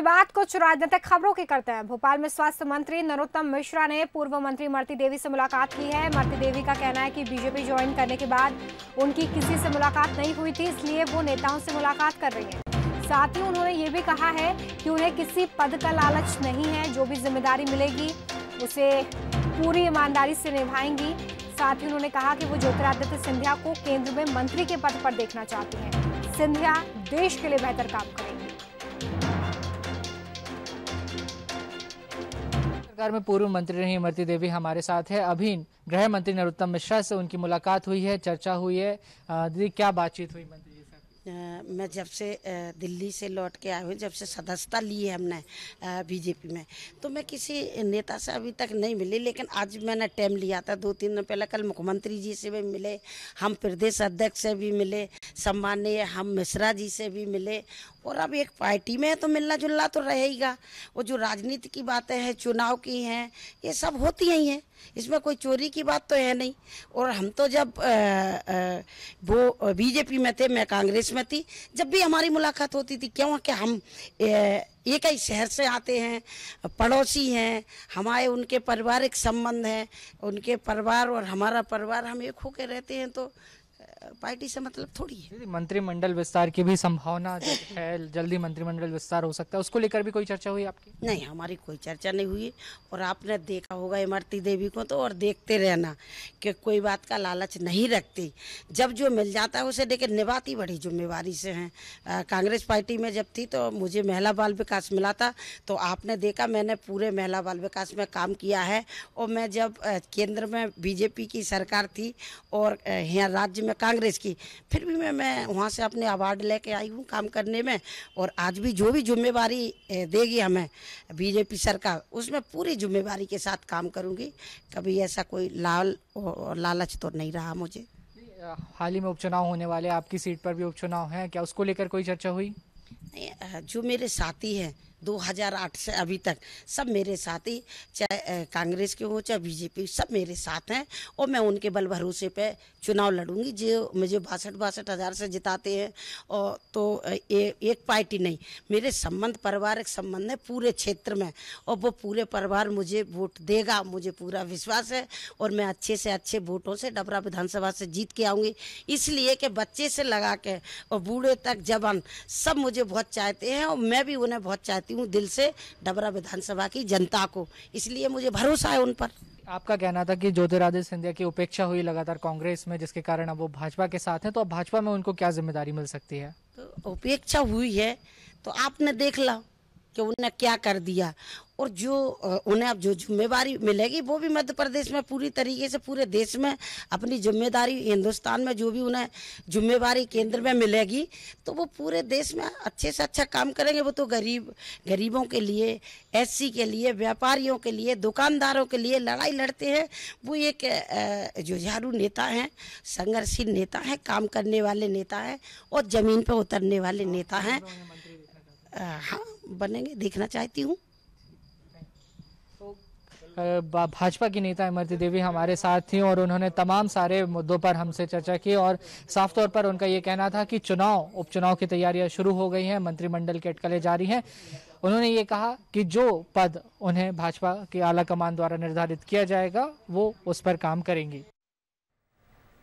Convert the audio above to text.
बात कुछ राजनीतिक खबरों की करते हैं भोपाल में स्वास्थ्य मंत्री नरोत्तम मिश्रा ने पूर्व मंत्री मरती देवी से मुलाकात की है मरती देवी का कहना है कि बीजेपी ज्वाइन करने के बाद उनकी किसी से मुलाकात नहीं हुई थी इसलिए वो नेताओं से मुलाकात कर रही है साथ ही उन्होंने ये भी कहा है कि उन्हें किसी पद का लालच नहीं है जो भी जिम्मेदारी मिलेगी उसे पूरी ईमानदारी से निभाएंगी साथ ही उन्होंने कहा कि वो ज्योतिरादित्य सिंधिया को केंद्र में मंत्री के पद पर देखना चाहती है सिंधिया देश के लिए बेहतर काम करें सरकार में पूर्व मंत्री रही इमरती देवी हमारे साथ है अभी गृह मंत्री नरोत्तम मिश्रा से उनकी मुलाकात हुई है चर्चा हुई है दीदी क्या बातचीत हुई मंत्री मैं जब से दिल्ली से लौट के आई हूँ जब से सदस्यता ली है हमने बीजेपी में तो मैं किसी नेता से अभी तक नहीं मिली लेकिन आज मैंने टाइम लिया था दो तीन दिन पहले कल मुख्यमंत्री जी से भी मिले हम प्रदेश अध्यक्ष से भी मिले सम्मान्य हम मिश्रा जी से भी मिले और अब एक पार्टी में है तो मिलना जुलना तो रहेगा वो जो राजनीति की बातें हैं चुनाव की हैं ये सब होती ही हैं इसमें कोई चोरी की बात तो है नहीं और हम तो जब आ, आ, वो बीजेपी में थे मैं कांग्रेस में थी जब भी हमारी मुलाकात होती थी क्यों कि हम एक ही शहर से आते हैं पड़ोसी हैं हमारे उनके पारिवारिक संबंध हैं उनके परिवार और हमारा परिवार हम एक होकर रहते हैं तो पार्टी से मतलब थोड़ी है मंत्रिमंडल विस्तार की भी संभावना है जल्दी मंत्रिमंडल विस्तार हो सकता है उसको लेकर भी कोई चर्चा हुई आपकी नहीं हमारी कोई चर्चा नहीं हुई और आपने देखा होगा इमरती देवी को तो और देखते रहना कि कोई बात का लालच नहीं रखती जब जो मिल जाता है उसे लेकर निभाती बड़ी जिम्मेवारी से है कांग्रेस पार्टी में जब थी तो मुझे महिला बाल विकास मिला था तो आपने देखा मैंने पूरे महिला बाल विकास में काम किया है और मैं जब केंद्र में बीजेपी की सरकार थी और यहाँ राज्य में में कांग्रेस की फिर भी मैं मैं वहाँ से अपने अवार्ड लेके आई हूँ काम करने में और आज भी जो भी जिम्मेवारी देगी हमें बीजेपी सरकार उसमें पूरी जिम्मेवारी के साथ काम करूँगी कभी ऐसा कोई लाल और लालच तो नहीं रहा मुझे हाल ही में उपचुनाव होने वाले आपकी सीट पर भी उपचुनाव है क्या उसको लेकर कोई चर्चा हुई नहीं जो मेरे साथी हैं 2008 से अभी तक सब मेरे साथ ही चाहे कांग्रेस के हो चाहे बीजेपी सब मेरे साथ हैं और मैं उनके बल भरोसे पे चुनाव लड़ूंगी जो मुझे बासठ बासठ हज़ार से जिताते हैं और तो ए, एक पार्टी नहीं मेरे संबंध पारिवारिक संबंध है पूरे क्षेत्र में और वो पूरे परिवार मुझे वोट देगा मुझे पूरा विश्वास है और मैं अच्छे से अच्छे वोटों से डबरा विधानसभा से जीत के आऊँगी इसलिए कि बच्चे से लगा के और बूढ़े तक जवान सब मुझे बहुत चाहते हैं और मैं भी उन्हें बहुत चाहती करती हूँ दिल से डबरा विधानसभा की जनता को इसलिए मुझे भरोसा है उन पर आपका कहना था कि ज्योतिरादित्य सिंधिया की उपेक्षा हुई लगातार कांग्रेस में जिसके कारण अब वो भाजपा के साथ हैं तो अब भाजपा में उनको क्या जिम्मेदारी मिल सकती है तो उपेक्षा हुई है तो आपने देख ला कि उनने क्या कर दिया और जो उन्हें अब जो जिम्मेवारी मिलेगी वो भी मध्य प्रदेश में पूरी तरीके से पूरे देश में अपनी जिम्मेदारी हिंदुस्तान में जो भी उन्हें जिम्मेवारी केंद्र में मिलेगी तो वो पूरे देश में अच्छे से अच्छा काम करेंगे वो तो गरीब गरीबों के लिए एस के लिए व्यापारियों के लिए दुकानदारों के लिए लड़ाई लड़ते हैं वो एक जुझारू नेता हैं संघर्षशील नेता हैं काम करने वाले नेता हैं और ज़मीन पर उतरने वाले नेता हैं हाँ बनेंगे देखना चाहती हूँ भाजपा की नेता इमरती देवी हमारे साथ थी और उन्होंने तमाम सारे मुद्दों पर हमसे चर्चा की और साफ तौर पर उनका ये कहना था कि चुनाव उपचुनाव की तैयारियां शुरू हो गई हैं मंत्रिमंडल के अटकलें जारी हैं उन्होंने ये कहा कि जो पद उन्हें भाजपा के आला कमान द्वारा निर्धारित किया जाएगा वो उस पर काम करेंगी